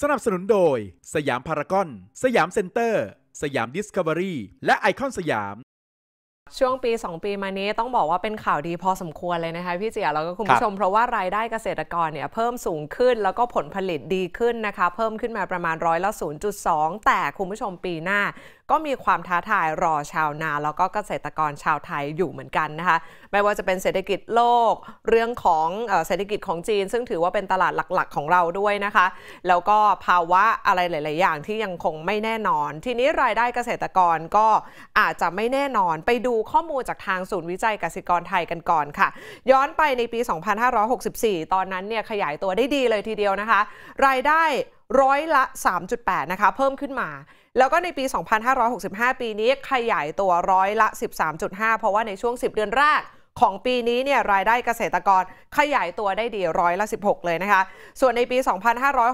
สนับสนุนโดย สยามพารากอน สยามเซ็นเตอร์ สยามดิสคัฟเวอรี่ และไอคอนสยามช่วงปี 2 ปีมานี้ต้องบอกว่าเป็นข่าวดีพอสมควรเลยนะคะพี่เจียแล้วก็คุณผู้ชมเพราะว่ารายได้เกษตรกรเนี่ยเพิ่มสูงขึ้น แล้วก็ผลผลิตดีขึ้นนะคะเพิ่มขึ้นมาประมาณร้อยละ0.2 แต่คุณผู้ชมปีหน้า ก็มีความท้าทายรอชาวนา แล้วก็เกษตรกรชาวไทยอยู่เหมือนกันนะคะไม่ว่าจะเป็นเศรษฐกิจโลกเรื่องของเศรษฐกิจของจีน ซึ่งถือว่าเป็นตลาดหลักๆ ของเราด้วยนะคะแล้วก็ภาวะอะไรหลายๆอย่างที่ยังคงไม่แน่นอน ทีนี้รายได้เกษตรกรก็อาจจะไม่แน่นอนไปดููข้อมูลจากทางศูนย์วิจัยกสิกรไทยกันก่อนค่ะ ย้อนไปในปี 2564 ตอนนั้นเนี่ยขยายตัวได้ดีเลยทีเดียวนะคะ รายได้ร้อยละ 3.8 นะคะเพิ่มขึ้นมา แล้วก็ในปี 2565 ปีนี้ขยายตัวร้อยละ 13.5 เพราะว่าในช่วง 10 เดือนแรกของปีนี้เนี่ยรายได้เกษตรกรขยายตัวได้ดีร้อยละ16 เลยนะคะส่วนในปี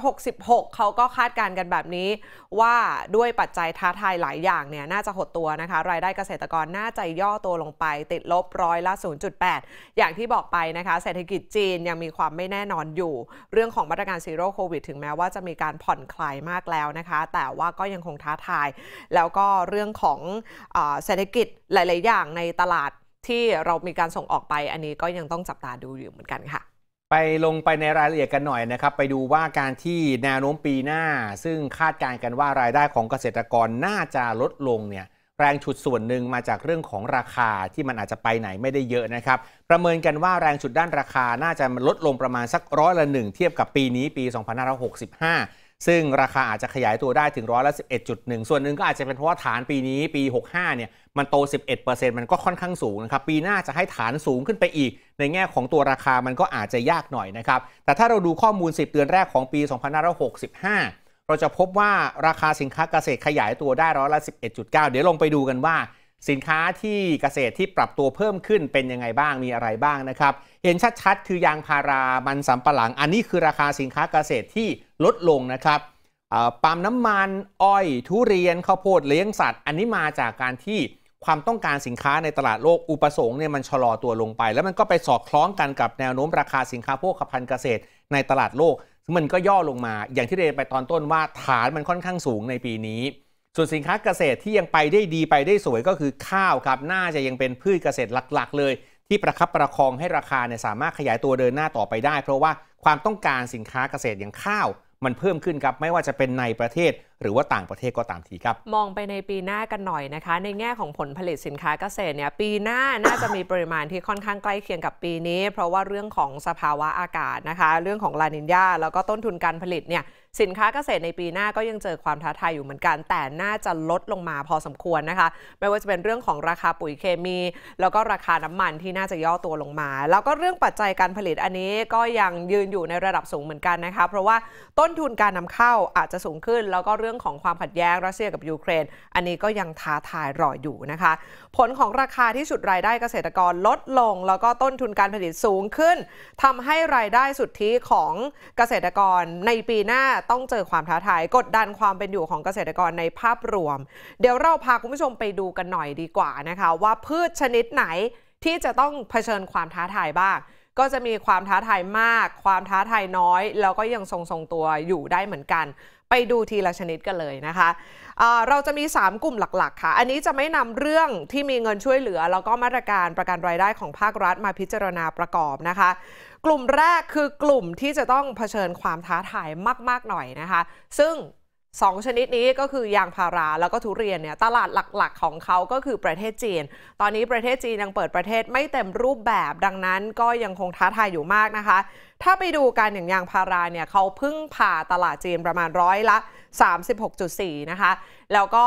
2566 เขาก็คาดการณ์กันแบบนี้ว่าด้วยปัจจัยท้าทายหลายอย่างเนี่ยน่าจะหดตัวนะคะรายได้เกษตรกรน่าจะย่อตัวลงไปติดลบร้อยละ0.8 อย่างที่บอกไปนะคะเศรษฐกิจจีนยังมีความไม่แน่นอนอยู่เรื่องของมาตรการซีโร่โควิดถึงแม้ว่าจะมีการผ่อนคลายมากแล้วนะคะ แต่ว่าก็ยังคงท้าทายแล้วก็เรื่องของเศรษฐกิจหลายๆอย่างในตลาดที่เรามีการส่งออกไปอันนี้ก็ยังต้องจับตาดูอยู่เหมือนกันค่ะ ไปลงไปในรายละเอียดกันหน่อยนะครับ ไปดูว่าการที่แนวโน้มปีหน้า ซึ่งคาดการณ์กันว่ารายได้ของเกษตรกรน่าจะลดลงเนี่ยแรงฉุดส่วนหนึ่งมาจากเรื่องของราคาที่มันอาจจะไปไหนไม่ได้เยอะนะครับประเมินกันว่าแรงฉุดด้านราคาน่าจะลดลงประมาณสักร้อยละหนึ่งเทียบกับปีนี้ปี2565ซึ่งราคาอาจจะขยายตัวได้ถึงร้อยละ11.1 ส่วนหนึ่งก็อาจจะเป็นเพราะว่าฐานปีนี้ปี 65 เนี่ย มันโต 11%มันก็ค่อนข้างสูงนะครับ ปีหน้าจะให้ฐานสูงขึ้นไปอีก ในแง่ของตัวราคามันก็อาจจะยากหน่อยนะครับ แต่ถ้าเราดูข้อมูล 10เดือนแรกของปี 2565 เราจะพบว่าราคาสินค้าเกษตรขยายตัวได้ร้อยละ11.9 เดี๋ยวลงไปดูกันว่าสินค้าที่เกษตรที่ปรับตัวเพิ่มขึ้นเป็นยังไงบ้างมีอะไรบ้างนะครับ เห็นชัดๆ คือยางพารามันสำปะหลัง อันนี้คือราคาสินค้าเกษตรที่ลดลงนะครับปาล์มน้ำมันอ้อย ทุเรียนข้าวโพดเลี้ยงสัตว์ อันนี้มาจากการที่ความต้องการสินค้าในตลาดโลก อุปสงค์เนี่ยมันชะลอตัวลงไป แล้วมันก็ไปสอดคล้องกันกับแนวโน้มราคาสินค้าโภคพัธุ์เกษตร ในตลาดโลกมันก็ย่อลงมา อย่างที่เรียนไปตอนต้นว่าฐานมันค่อนข้างสูงในปีนี้ส่วนสินค้าเกษตรที่ยังไปได้ดีไปได้สวยก็คือข้าวครับ น่าจะยังเป็นพืชเกษตรหลักๆเลย ที่ประคับประคองให้ราคาเนี่ยสามารถขยายตัวเดินหน้าต่อไปได้ เพราะว่าความต้องการสินค้าเกษตรอย่างข้าว มันเพิ่มขึ้นครับไม่ว่าจะเป็นในประเทศหรือว่าต่างประเทศก็ตามทีครับ มองไปในปีหน้ากันหน่อยนะคะในแง่ของผลผลิตสินค้าเกษตรเนี่ยปีหน้าน่าจะมีปริมาณที่ค่อนข้างใกล้เคียงกับปีนี้ เพราะว่าเรื่องของสภาวะอากาศนะคะ เรื่องของลานินยาแล้วก็ต้นทุนการผลิตเนี่ยสินค้าเกษตรในปีหน้าก็ยังเจอความท้าทายอยู่เหมือนกัน แต่น่าจะลดลงมาพอสมควรนะคะ ไม่ว่าจะเป็นเรื่องของราคาปุ๋ยเคมี แล้วก็ราคาน้ำมันที่น่าจะย่อตัวลงมาแล้วก็เรื่องปัจจัยการผลิตอันนี้ก็ยังยืนอยู่ในระดับสูงเหมือนกันนะคะเพราะว่าต้นทุนการนำเข้าอาจจะสูงขึ้น แล้วก็เรื่องรื่องของความขัดแย้งรัสเซียกับยูเครน อันนี้ก็ยังท้าทายรออยู่นะคะ ผลของราคาที่สุดรายได้เกษตรกรลดลงแล้วก็ต้นทุนการผลิตสูงขึ้น ทำให้รายได้สุทธิของเกษตรกรในปีหน้าต้องเจอความท้าทาย กดดันความเป็นอยู่ของเกษตรกรในภาพรวม เดี๋ยวเราพาคุณผู้ชมไปดูกันหน่อยดีกว่านะคะว่าพืชชนิดไหนที่จะต้องเผชิญความท้าทายบ้างก็จะมีความท้าทายมาก ความท้าทายน้อย แล้วก็ยังทรงทรงตัวอยู่ได้เหมือนกันไปดูทีละชนิดกันเลยนะคะ เราจะมี 3 กลุ่มหลักๆค่ะ อันนี้จะไม่นำเรื่องที่มีเงินช่วยเหลือแล้วก็มาตรการประกันรายได้ของภาครัฐมาพิจารณาประกอบนะคะ กลุ่มแรกคือกลุ่มที่จะต้องเผชิญความท้าทายมาก ๆหน่อยนะคะ ซึ่งสองชนิดนี้ก็คือยางพาราแล้วก็ทุเรียนเนี่ยตลาดหลักๆ ของเขาก็คือประเทศจีน ตอนนี้ประเทศจีนยังเปิดประเทศไม่เต็มรูปแบบดังนั้นก็ยังคงท้าทายอยู่มากนะคะ ถ้าไปดูการอย่างยางพาราเนี่ยเขาพึ่งผ่าตลาดจีนประมาณร้อยละ 36.4นะคะแล้วก็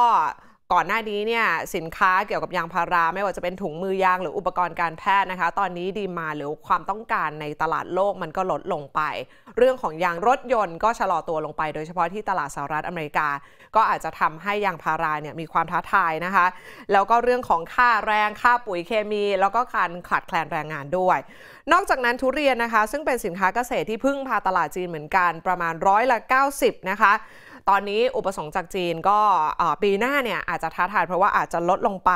ก่อนหน้านี้เนี่ยสินค้าเกี่ยวกับยางพารา ไม่ว่าจะเป็นถุงมือยางหรืออุปกรณ์การแพทย์นะคะ ตอนนี้ดีมาหรือความต้องการในตลาดโลกมันก็ลดลงไป เรื่องของยางรถยนต์ก็ชะลอตัวลงไปโดยเฉพาะที่ตลาดสหรัฐอเมริกา ก็อาจจะทำให้ยางพาราเนี่ยมีความท้าทายนะคะ แล้วก็เรื่องของค่าแรงค่าปุ๋ยเคมี แล้วก็การขาดแคลนแรงงานด้วย นอกจากนั้นทุเรียนนะคะซึ่งเป็นสินค้าเกษตรที่พึ่งพาตลาดจีนเหมือนกันประมาณร้อยละ90นะคะตอนนี้อุปสงค์จากจีนก็ปีหน้าเนี่ยอาจจะท้าทายเพราะว่าอาจจะลดลงไป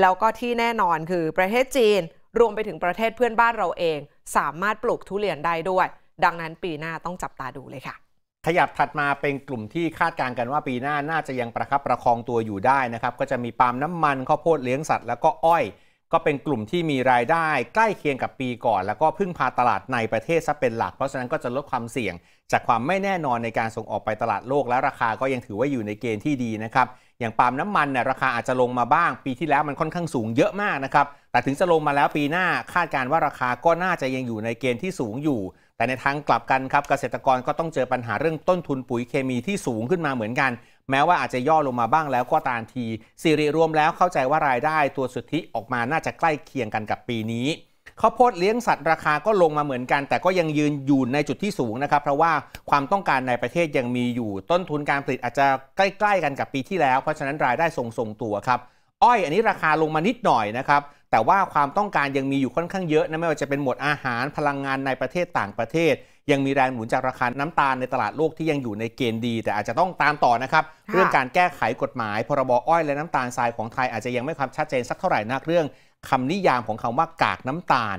แล้วก็ที่แน่นอนคือประเทศจีน รวมไปถึงประเทศเพื่อนบ้านเราเอง สามารถปลูกทุเรียนได้ด้วย ดังนั้นปีหน้าต้องจับตาดูเลยค่ะ ขยับถัดมาเป็นกลุ่มที่คาดการณ์กันว่าปีหน้าน่าจะยังประคับประคองตัวอยู่ได้นะครับก็จะมีปาล์มน้ำมันข้าวโพดเลี้ยงสัตว์ แล้วก็อ้อยก็เป็นกลุ่มที่มีรายได้ใกล้เคียงกับปีก่อน แล้วก็พึ่งพาตลาดในประเทศซะเป็นหลักเพราะฉะนั้นก็จะลดความเสี่ยง จากความไม่แน่นอนในการส่งออกไปตลาดโลก และราคาก็ยังถือว่าอยู่ในเกณฑ์ที่ดีนะครับอย่างปาล์มน้ำมันเนี่ยราคาอาจจะลงมาบ้างปีที่แล้วมันค่อนข้างสูงเยอะมากนะครับแต่ถึงจะลงมาแล้วปีหน้าคาดการว่าราคาก็น่าจะยังอยู่ในเกณฑ์ที่สูงอยู่ แต่ในทางกลับกันครับเกษตรกรก็ต้องเจอปัญหาเรื่องต้นทุนปุ๋ยเคมีที่สูงขึ้นมาเหมือนกันแม้ว่าอาจจะย่อลงมาบ้างแล้วก็ตามทีสิริรวมแล้วเข้าใจว่ารายได้ตัวสุทธิออกมาน่าจะใกล้เคียงกันกับปีนี้ข้าวโพดเลี้ยงสัตว์ราคาก็ลงมาเหมือนกัน แต่ก็ยังยืนอยู่ในจุดที่สูงนะครับเพราะว่าความต้องการในประเทศยังมีอยู่ต้นทุนการผลิตอาจจะใกล้ ๆ กันกับปีที่แล้วเพราะฉะนั้นรายได้ทรงๆตัวครับอ้อยอันนี้ราคาลงมานิดหน่อยนะครับแต่ว่าความต้องการยังมีอยู่ค่อนข้างเยอะนะไม่ว่าจะเป็นหมวดอาหารพลังงานในประเทศต่างประเทศยังมีแรงหมุนจากราคาน้ำตาลในตลาดโลกที่ยังอยู่ในเกณฑ์ดี แต่อาจจะต้องตามต่อนะครับเรื่องการแก้ไขกฎหมาย พรบอ้อยและน้ำตาลทรายของไทยอาจจะยังไม่ความชัดเจนสักเท่าไหร่นักเรื่องคำนิยามของคาว่ากากน้ำตาล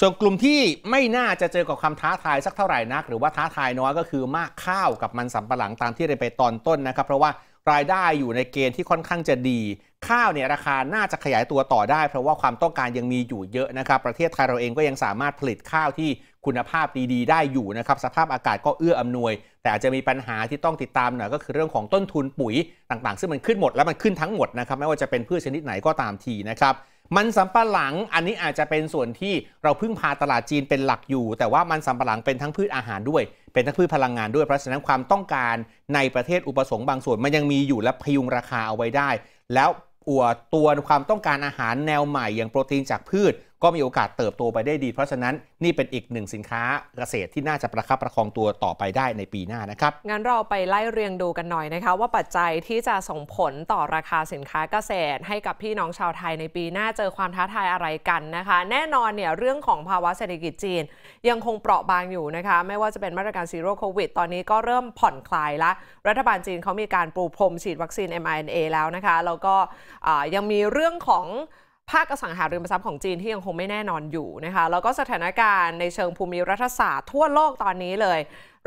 ส่วนกลุ่มที่ไม่น่าจะเจอกับคาท้าทายสักเท่าไหร่นัก หรือว่าท้าทายน้อยก็คือมากข้าวกับมันสำปะหลังตามที่เรียนไปตอนต้นนะครับ เพราะว่ารายได้อยู่ในเกณฑ์ที่ค่อนข้างจะดีข้าวเนี่ยราคาน่าจะขยายตัวต่อได้ เพราะว่าความต้องการยังมีอยู่เยอะนะครับ ประเทศไทยเราเองก็ยังสามารถผลิตข้าวที่คุณภาพดีๆ ได้อยู่นะครับ สภาพอากาศก็เอื้ออำนวย แต่อาจจะมีปัญหาที่ต้องติดตาม หน่อยก็คือเรื่องของต้นทุนปุ๋ยต่างๆ ซึ่งมันขึ้นหมดแล้วมันขึ้นทั้งหมดนะครับไม่ว่าจะเป็นพืชชนิดไหนก็ตามทีนะครับมันสำปะหลังอันนี้อาจจะเป็นส่วนที่เราพึ่งพาตลาดจีนเป็นหลักอยู่ แต่ว่ามันสำปะหลังเป็นทั้งพืชอาหารด้วยเป็นทั้งพืชพลังงานด้วยเพราะฉะนั้นความต้องการในประเทศ อุปสงค์บางส่วนมันยังมีอยู่และพยุงราคาเอาไว้ได้ แล้วอัวตัวความต้องการอาหารแนวใหม่อย่างโปรตีนจากพืชก็มีโอกาสเติบโตไปได้ดี เพราะฉะนั้นนี่เป็นอีกหนึ่งสินค้าเกษตรที่น่าจะประคับประคองตัวต่อไปได้ในปีหน้านะครับ งั้นเราไปไล่เรียงดูกันหน่อยนะคะว่าปัจจัยที่จะส่งผลต่อราคาสินค้าเกษตรให้กับพี่น้องชาวไทยในปีหน้าเจอความท้าทายอะไรกันนะคะแน่นอนเนี่ยเรื่องของภาวะเศรษฐกิจจีน ยังคงเปราะบางอยู่นะคะไม่ว่าจะเป็นมาตรการซีโร่โควิด ตอนนี้ก็เริ่มผ่อนคลายละรัฐบาลจีนเขามีการปูพรมฉีดวัคซีน mRNA แล้วนะคะแล้วก็ยังมีเรื่องของภาคอสังหาริมทรัพย์ของจีนที่ยังคงไม่แน่นอนอยู่นะคะแล้วก็สถานการณ์ในเชิงภูมิรัฐศาสตร์ทั่วโลกตอนนี้เลย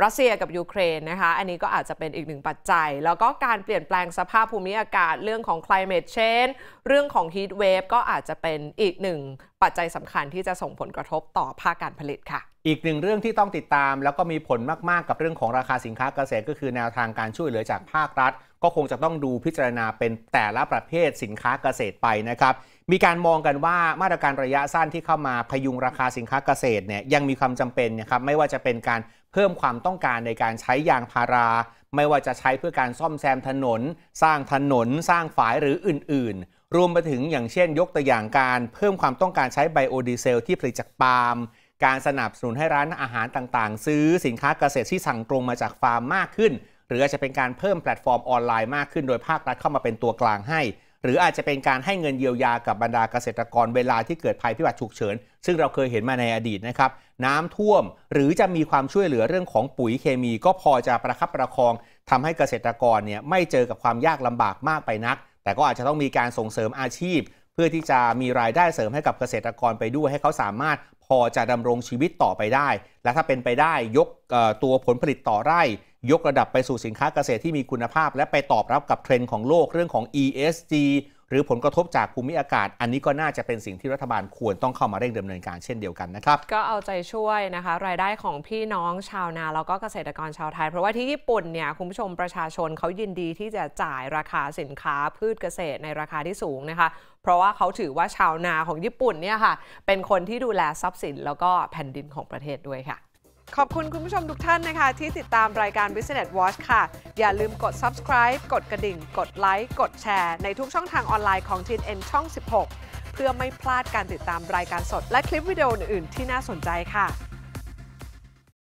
รัสเซียกับยูเครนนะคะ อันนี้ก็อาจจะเป็นอีกหนึ่งปัจจัย แล้วก็การเปลี่ยนแปลงสภาพภูมิอากาศเรื่องของ climate change เรื่องของ heat wave ก็อาจจะเป็นอีกหนึ่งปัจจัยสำคัญที่จะส่งผลกระทบต่อภาคการผลิตค่ะ อีกหนึ่งเรื่องที่ต้องติดตามแล้วก็มีผลมากๆกับเรื่องของราคาสินค้าเกษตร ก็คือแนวทางการช่วยเหลือจากภาครัฐ ก็คงจะต้องดูพิจารณาเป็นแต่ละประเภทสินค้าเกษตรไปนะครับมีการมองกันว่ามาตรการระยะสั้นที่เข้ามาพยุงราคาสินค้าเกษตรเนี่ยยังมีความจำเป็นนะครับไม่ว่าจะเป็นการเพิ่มความต้องการในการใช้ยางพารา ไม่ว่าจะใช้เพื่อการซ่อมแซมถนน สร้างถนนสร้างฝายหรืออื่นๆ รวมไปถึงอย่างเช่นยกตัวอย่างการเพิ่มความต้องการใช้ไบโอดีเซล ที่ผลิตจากปาล์มการสนับสนุนให้ร้านอาหารต่างๆ ซื้อสินค้าเกษตรที่สั่งตรงมาจากฟาร์มมากขึ้น หรืออาจจะเป็นการเพิ่มแพลตฟอร์มออนไลน์มากขึ้น โดยภาครัฐเข้ามาเป็นตัวกลางให้หรืออาจจะเป็นการให้เงินเยียวยากับบรรดาเกษตรกรเวลาที่เกิดภัยพิบัติฉุกเฉินซึ่งเราเคยเห็นมาในอดีตนะครับ น้ำท่วมหรือจะมีความช่วยเหลือเรื่องของปุ๋ยเคมี ก็พอจะประคับประคองทำให้เกษตรกรเนี่ยไม่เจอกับความยากลำบากมากไปนัก แต่ก็อาจจะต้องมีการส่งเสริมอาชีพ เพื่อที่จะมีรายได้เสริมให้กับเกษตรกรไปด้วย ให้เขาสามารถพอจะดำรงชีวิตต่อไปได้ และถ้าเป็นไปได้ยกตัวผลผลิตต่อไร่ยกระดับไปสู่สินค้าเกษตรที่มีคุณภาพ และไปตอบรับกับเทรนด์ของโลกเรื่องของ ESG หรือผลกระทบจากภูมิอากาศ อันนี้ก็น่าจะเป็นสิ่งที่รัฐบาลควรต้องเข้ามาเร่งดำเนินการเช่นเดียวกันนะครับ ก็เอาใจช่วยนะคะ รายได้ของพี่น้องชาวนาแล้วก็เกษตรกรชาวไทยเพราะว่าที่ญี่ปุ่นเนี่ยคุณผู้ชมประชาชนเขายินดีที่จะจ่ายราคาสินค้าพืชเกษตรในราคาที่สูงนะคะ เพราะว่าเขาถือว่าชาวนาของญี่ปุ่นเนี่ยค่ะเป็นคนที่ดูแลทรัพย์สินแล้วก็แผ่นดินของประเทศด้วยค่ะขอบคุณคุณผู้ชมทุกท่านนะคะที่ติดตามรายการ Business Watch ค่ะ อย่าลืมกด subscribe กดกระดิ่ง กดไลค์ กดแชร์ ในทุกช่องทางออนไลน์ของ TNN ช่อง 16 เพื่อไม่พลาดการติดตามรายการสด และคลิปวิดีโออื่น ๆ ที่น่าสนใจค่ะ